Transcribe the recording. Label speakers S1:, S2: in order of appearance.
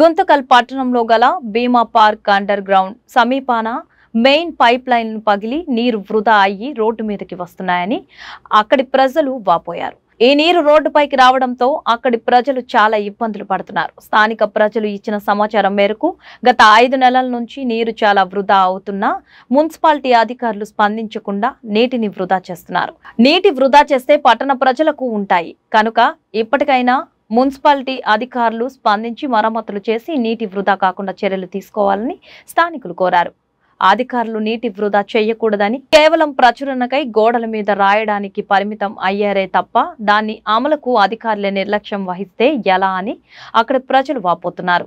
S1: గుంతకల్ పట్టణంలో గల Bhima park underground సమీపాన మెయిన్ పైప్ లైన్ పగిలి నీరు వృధా అయ్యి రోడ్డు మీదకి వస్తున్నాయని అక్కడి ప్రజలు వాపోయారు ఈ నీరు రోడ్డుపైకి రావడంతో అక్కడి ప్రజలు చాలా ఇబ్బందులు పడుతున్నారు స్థానిక ప్రజలు ఇచ్చిన సమాచారం మేరకు గత ఐదు నెలల నుంచి నీరు చాలా వృధా అవుతున్నా మున్సిపాలిటీ అధికారులు స్పందించకుండా నీటిని వృధా చేస్తున్నారు నీటి వృధా చేస్తే పట్టణ ప్రజలకు ఉంటాయి కనుక ఇప్పటికైనా మున్సిపాలిటీ అధికారులు స్పందించి మరమ్మతులు చేసి నీటి వృధా కాకుండా చర్యలు తీసుకోవాలని స్థానికులు కోరారు అధికారులు నీటి వృధా చేయకూడదని కేవలం ప్రచురణకై గోడల మీద రాయడానికి పరిమితం అయ్యారే తప్ప దాన్ని అమలుకు అధికారులే నిర్లక్ష్యం వహిస్తే ఎలా అని అక్కడ ప్రజలు వాపోతున్నారు